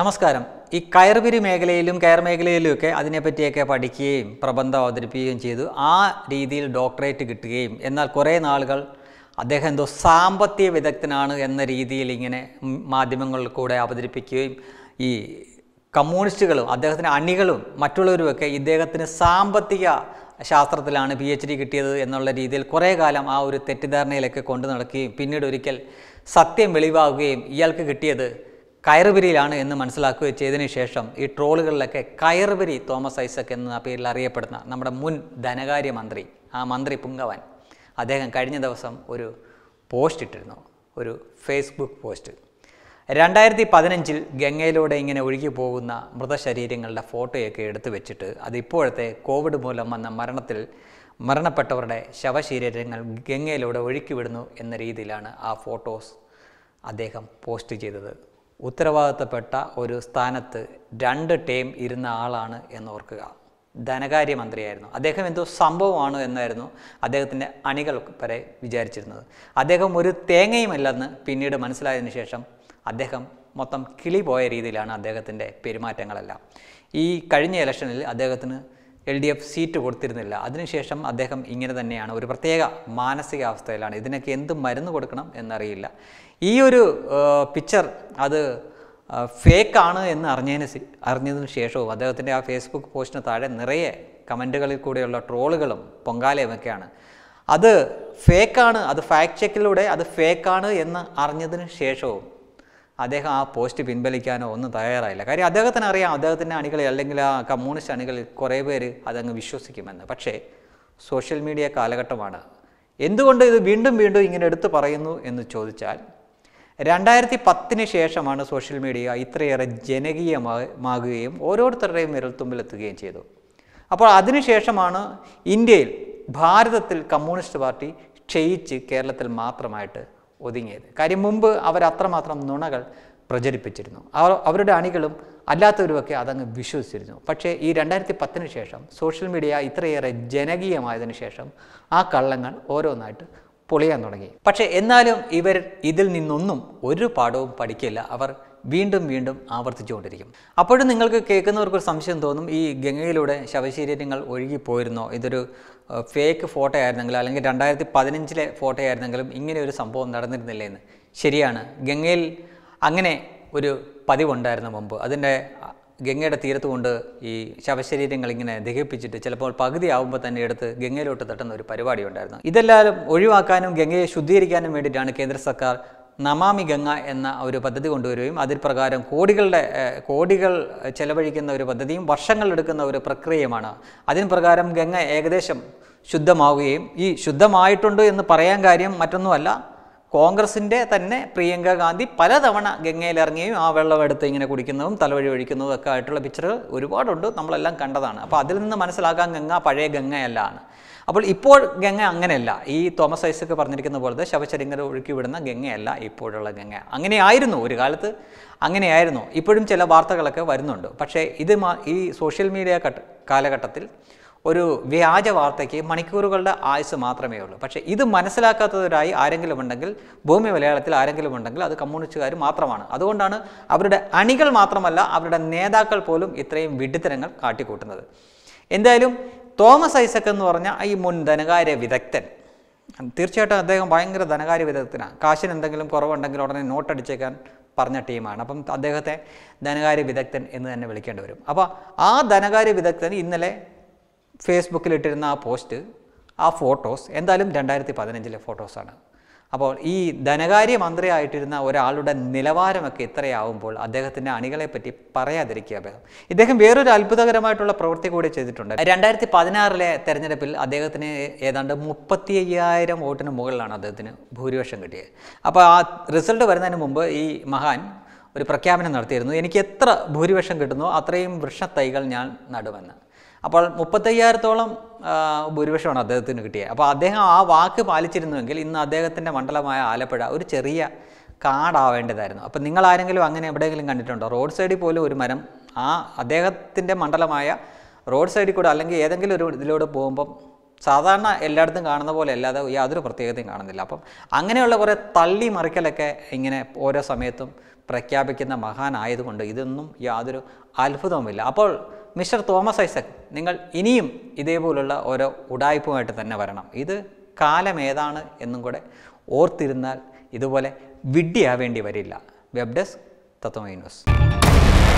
നമസ്കാരം ഈ കയർപിരി മേഖലയിലും കയർ മേഖലയിലുമൊക്കെ അതിനെപ്പറ്റിയൊക്കെ പഠിക്കുകയും പ്രബന്ധം അവതരിപ്പിക്കുകയും ചെയ്തു ആ രീതിയിൽ ഡോക്ടറേറ്റ് കിട്ടുകയും എന്നാൽ കുറേ നാളുകൾ അദ്ദേഹം എന്തോ സാമ്പത്തിക വിദഗ്ധനാണ് എന്ന രീതിയിൽ ഇങ്ങനെ മാധ്യമങ്ങളിൽ കൂടെ അവതരിപ്പിക്കുകയും ഈ കമ്മ്യൂണിസ്റ്റുകളും അദ്ദേഹത്തിൻ്റെ അണികളും മറ്റുള്ളവരുമൊക്കെ ഇദ്ദേഹത്തിന് സാമ്പത്തിക ശാസ്ത്രത്തിലാണ് പി എച്ച് ഡി കിട്ടിയത് എന്നുള്ള രീതിയിൽ കുറേ കാലം ആ ഒരു തെറ്റിദ്ധാരണയിലൊക്കെ കൊണ്ടു നടക്കുകയും പിന്നീട് ഒരിക്കൽ സത്യം വെളിവാകുകയും ഇയാൾക്ക് കിട്ടിയത് കയറുപിരിയിലാണ് എന്ന് മനസ്സിലാക്കുകയും ചെയ്തതിനു ശേഷം ഈ ട്രോളുകളിലൊക്കെ കയറുപിരി തോമസ് ഐസക് എന്ന പേരിൽ അറിയപ്പെടുന്ന നമ്മുടെ മുൻ ധനകാര്യമന്ത്രി ആ മന്ത്രി പുങ്കവൻ അദ്ദേഹം കഴിഞ്ഞ ദിവസം ഒരു പോസ്റ്റ് ഇട്ടിരുന്നു ഒരു ഫേസ്ബുക്ക് പോസ്റ്റ് രണ്ടായിരത്തി പതിനഞ്ചിൽ ഗംഗയിലൂടെ ഇങ്ങനെ ഒഴുകി പോകുന്ന മൃതശരീരങ്ങളുടെ ഫോട്ടോയൊക്കെ എടുത്തു വെച്ചിട്ട് അത് ഇപ്പോഴത്തെ കോവിഡ് മൂലം വന്ന മരണത്തിൽ മരണപ്പെട്ടവരുടെ ശവശരീരങ്ങൾ ഗംഗയിലൂടെ ഒഴുക്കി വിടുന്നു എന്ന രീതിയിലാണ് ആ ഫോട്ടോസ് അദ്ദേഹം പോസ്റ്റ് ചെയ്തത് ഉത്തരവാദിത്തപ്പെട്ട ഒരു സ്ഥാനത്ത് രണ്ട് ടേം ഇരുന്ന ആളാണ് എന്നോർക്കുക ധനകാര്യമന്ത്രിയായിരുന്നു അദ്ദേഹം എന്തോ സംഭവമാണ് എന്നായിരുന്നു അദ്ദേഹത്തിൻ്റെ അണികൾ വരെ വിചാരിച്ചിരുന്നത് അദ്ദേഹം ഒരു തേങ്ങയുമല്ലെന്ന് പിന്നീട് മനസ്സിലായതിനു ശേഷം അദ്ദേഹം മൊത്തം കിളി പോയ രീതിയിലാണ് അദ്ദേഹത്തിൻ്റെ പെരുമാറ്റങ്ങളെല്ലാം ഈ കഴിഞ്ഞ ഇലക്ഷനിൽ അദ്ദേഹത്തിന് എൽ ഡി എഫ് സീറ്റ് കൊടുത്തിരുന്നില്ല അതിനുശേഷം അദ്ദേഹം ഇങ്ങനെ തന്നെയാണ് ഒരു പ്രത്യേക മാനസികാവസ്ഥയിലാണ് ഇതിനൊക്കെ എന്ത് മരുന്ന് കൊടുക്കണം എന്നറിയില്ല ഈ ഒരു പിക്ചർ അത് ഫേക്കാണ് എന്ന് അറിഞ്ഞതിന് അറിഞ്ഞതിന് ശേഷവും അദ്ദേഹത്തിൻ്റെ ആ ഫേസ്ബുക്ക് പോസ്റ്റിന് താഴെ നിറയെ കമൻറ്റുകളിൽ കൂടെയുള്ള ട്രോളുകളും പൊങ്കാലയുമൊക്കെയാണ് അത് ഫേക്കാണ് അത് ഫാക്ട് ചെക്കിലൂടെ അത് ഫേക്കാണ് എന്ന് അറിഞ്ഞതിന് ശേഷവും അദ്ദേഹം ആ പോസ്റ്റ് പിൻവലിക്കാനോ ഒന്നും തയ്യാറായില്ല കാര്യം അദ്ദേഹത്തിന് അറിയാം അദ്ദേഹത്തിൻ്റെ അണികളിൽ അല്ലെങ്കിൽ ആ കമ്മ്യൂണിസ്റ്റ് അണികളിൽ കുറേ പേര് അതങ്ങ് വിശ്വസിക്കുമെന്ന് പക്ഷേ സോഷ്യൽ മീഡിയ കാലഘട്ടമാണ് എന്തുകൊണ്ട് ഇത് വീണ്ടും വീണ്ടും ഇങ്ങനെ എടുത്തു പറയുന്നു എന്ന് ചോദിച്ചാൽ രണ്ടായിരത്തി പത്തിന് ശേഷമാണ് സോഷ്യൽ മീഡിയ ഇത്രയേറെ ജനകീയമാകുകയും ഓരോരുത്തരുടെയും വിരൽത്തുമ്പിലെത്തുകയും ചെയ്തു അപ്പോൾ അതിനുശേഷമാണ് ഇന്ത്യയിൽ ഭാരതത്തിൽ കമ്മ്യൂണിസ്റ്റ് പാർട്ടി ക്ഷയിച്ച് കേരളത്തിൽ മാത്രമായിട്ട് ഒതുങ്ങിയത് കാര്യം മുമ്പ് അവരത്രമാത്രം നുണകൾ പ്രചരിപ്പിച്ചിരുന്നു അവരുടെ അണികളും അല്ലാത്തവരുമൊക്കെ അതങ്ങ് വിശ്വസിച്ചിരുന്നു പക്ഷേ ഈ രണ്ടായിരത്തി പത്തിന് ശേഷം സോഷ്യൽ മീഡിയ ഇത്രയേറെ ജനകീയമായതിനു ശേഷം ആ കള്ളങ്ങൾ ഓരോന്നായിട്ട് പൊളിയാൻ തുടങ്ങി പക്ഷേ എന്നാലും ഇവർ ഇതിൽ നിന്നൊന്നും ഒരു പാഠവും പഠിക്കില്ല അവർ വീണ്ടും വീണ്ടും ആവർത്തിച്ചുകൊണ്ടിരിക്കും അപ്പോഴും നിങ്ങൾക്ക് കേൾക്കുന്നവർക്കൊരു സംശയം തോന്നും ഈ ഗംഗയിലൂടെ ശവശരീരങ്ങൾ ഒഴുകിപ്പോയിരുന്നോ ഇതൊരു ഫേക്ക് ഫോട്ടോ ആയിരുന്നെങ്കിൽ അല്ലെങ്കിൽ രണ്ടായിരത്തി പതിനഞ്ചിലെ ഫോട്ടോ ആയിരുന്നെങ്കിലും ഇങ്ങനെ ഒരു സംഭവം നടന്നിരുന്നില്ലേ എന്ന് ശരിയാണ് ഗംഗയിൽ അങ്ങനെ ഒരു പതിവുണ്ടായിരുന്നു മുമ്പ് അതിൻ്റെ ഗംഗയുടെ തീരത്ത് കൊണ്ട് ഈ ശവശരീരങ്ങൾ ഇങ്ങനെ ദഹിപ്പിച്ചിട്ട് ചിലപ്പോൾ പകുതി ആവുമ്പോൾ തന്നെ എടുത്ത് ഗംഗയിലോട്ട് തട്ടുന്ന ഒരു പരിപാടി ഉണ്ടായിരുന്നു ഇതെല്ലാം ഒഴിവാക്കാനും ഗംഗയെ ശുദ്ധീകരിക്കാനും വേണ്ടിയിട്ടാണ് കേന്ദ്ര സർക്കാർ നമാമി ഗംഗ എന്ന ഒരു പദ്ധതി കൊണ്ടുവരികയും അതിൽ പ്രകാരം കോടികളുടെ കോടികൾ ചെലവഴിക്കുന്ന ഒരു പദ്ധതിയും വർഷങ്ങൾ എടുക്കുന്ന ഒരു പ്രക്രിയയുമാണ് അതിന് പ്രകാരം ഗംഗ ഏകദേശം ശുദ്ധമാവുകയും ഈ ശുദ്ധമായിട്ടുണ്ട് എന്ന് പറയാൻ കാര്യം മറ്റൊന്നുമല്ല കോൺഗ്രസിൻ്റെ തന്നെ പ്രിയങ്ക ഗാന്ധി പലതവണ ഗംഗയിലിറങ്ങിയും ആ വെള്ളമെടുത്ത് ഇങ്ങനെ കുടിക്കുന്നതും തലവഴി ഒഴിക്കുന്നതും ഒക്കെ ആയിട്ടുള്ള പിക്ചർ ഒരുപാടുണ്ട് നമ്മളെല്ലാം കണ്ടതാണ് അപ്പോൾ അതിൽ നിന്ന് മനസ്സിലാക്കാൻ ഗംഗ പഴയ ഗംഗയല്ല ആണ് അപ്പോൾ ഇപ്പോൾ ഗംഗ അങ്ങനെയല്ല ഈ തോമസ് ഐസക്ക് പറഞ്ഞിരിക്കുന്ന പോലത്തെ ശവശരീരം ഒഴുക്കി വിടുന്ന ഗംഗയല്ല ഇപ്പോഴുള്ള ഗംഗ അങ്ങനെയായിരുന്നു ഒരു കാലത്ത് അങ്ങനെയായിരുന്നു ഇപ്പോഴും ചില വാർത്തകളൊക്കെ വരുന്നുണ്ട് പക്ഷേ ഇത് ഈ സോഷ്യൽ മീഡിയ കാലഘട്ടത്തിൽ ഒരു വ്യാജ വാർത്തയ്ക്ക് മണിക്കൂറുകളുടെ ആയുസ് മാത്രമേ ഉള്ളൂ പക്ഷേ ഇത് മനസ്സിലാക്കാത്തവരായി ആരെങ്കിലും ഉണ്ടെങ്കിൽ ഭൂമി മലയാളത്തിൽ ആരെങ്കിലും ഉണ്ടെങ്കിൽ അത് കമ്മ്യൂണിസ്റ്റുകാർ മാത്രമാണ് അതുകൊണ്ടാണ് അവരുടെ അണികൾ മാത്രമല്ല അവരുടെ നേതാക്കൾ പോലും ഇത്രയും വിഡിത്തരങ്ങൾ കാട്ടിക്കൂട്ടുന്നത് എന്തായാലും തോമസ് ഐസക് എന്ന് പറഞ്ഞ ഈ മുൻ ധനകാര്യ വിദഗ്ധൻ തീർച്ചയായിട്ടും അദ്ദേഹം ഭയങ്കര ധനകാര്യ വിദഗ്ധനാണ് കാശിന് എന്തെങ്കിലും കുറവുണ്ടെങ്കിൽ ഉടനെ അടിച്ചേക്കാൻ പറഞ്ഞ ടീമാണ് അപ്പം അദ്ദേഹത്തെ ധനകാര്യ വിദഗ്ധൻ എന്ന് തന്നെ വിളിക്കേണ്ടി വരും അപ്പോൾ ആ ധനകാര്യ വിദഗ്ധൻ ഇന്നലെ ഫേസ്ബുക്കിൽ ഇട്ടിരുന്ന ആ പോസ്റ്റ് ആ ഫോട്ടോസ് എന്തായാലും രണ്ടായിരത്തി പതിനഞ്ചിലെ ഫോട്ടോസാണ് അപ്പോൾ ഈ ധനകാര്യ മന്ത്രിയായിട്ടിരുന്ന ഒരാളുടെ നിലവാരമൊക്കെ ഇത്രയാവുമ്പോൾ അദ്ദേഹത്തിൻ്റെ അണികളെപ്പറ്റി പറയാതിരിക്കുക അദ്ദേഹം ഇദ്ദേഹം വേറൊരു അത്ഭുതകരമായിട്ടുള്ള പ്രവൃത്തി കൂടി ചെയ്തിട്ടുണ്ട് രണ്ടായിരത്തി പതിനാറിലെ തെരഞ്ഞെടുപ്പിൽ അദ്ദേഹത്തിന് ഏതാണ്ട് മുപ്പത്തി അയ്യായിരം വോട്ടിന് മുകളിലാണ് അദ്ദേഹത്തിന് ഭൂരിപക്ഷം കിട്ടിയത് അപ്പോൾ ആ റിസൾട്ട് വരുന്നതിന് മുമ്പ് ഈ മഹാൻ ഒരു പ്രഖ്യാപനം നടത്തിയിരുന്നു എനിക്ക് എത്ര ഭൂരിപക്ഷം കിട്ടുന്നു അത്രയും വൃക്ഷത്തൈകൾ ഞാൻ നടുമെന്ന് അപ്പോൾ മുപ്പത്തയ്യായിരത്തോളം ഭൂരിപക്ഷമാണ് അദ്ദേഹത്തിന് കിട്ടിയത് അപ്പോൾ അദ്ദേഹം ആ വാക്ക് പാലിച്ചിരുന്നുവെങ്കിൽ ഇന്ന് അദ്ദേഹത്തിൻ്റെ മണ്ഡലമായ ആലപ്പുഴ ഒരു ചെറിയ കാടാവേണ്ടതായിരുന്നു അപ്പോൾ നിങ്ങൾ ആരെങ്കിലും അങ്ങനെ എവിടെയെങ്കിലും കണ്ടിട്ടുണ്ടോ റോഡ് സൈഡിൽ പോലും ഒരു മരം ആ അദ്ദേഹത്തിൻ്റെ മണ്ഡലമായ റോഡ് സൈഡിൽ കൂടെ അല്ലെങ്കിൽ ഏതെങ്കിലും ഒരു ഇതിലൂടെ പോകുമ്പം സാധാരണ എല്ലായിടത്തും കാണുന്ന പോലെ അല്ലാതെ യാതൊരു പ്രത്യേകതയും കാണുന്നില്ല അപ്പം അങ്ങനെയുള്ള കുറേ തള്ളി മറിക്കലൊക്കെ ഇങ്ങനെ ഓരോ സമയത്തും പ്രഖ്യാപിക്കുന്ന മഹാനായതുകൊണ്ട് ഇതൊന്നും യാതൊരു അത്ഭുതവുമില്ല അപ്പോൾ മിസ്റ്റർ തോമസ് ഐസക് നിങ്ങൾ ഇനിയും ഇതേപോലുള്ള ഓരോ ഉടായ്പുമായിട്ട് തന്നെ വരണം ഇത് കാലം ഏതാണ് എന്നും കൂടെ ഓർത്തിരുന്നാൽ ഇതുപോലെ വിഡ്ഢിയാവേണ്ടി വരില്ല വെബ് ഡെസ്ക് തത്വമൈ ന്യൂസ്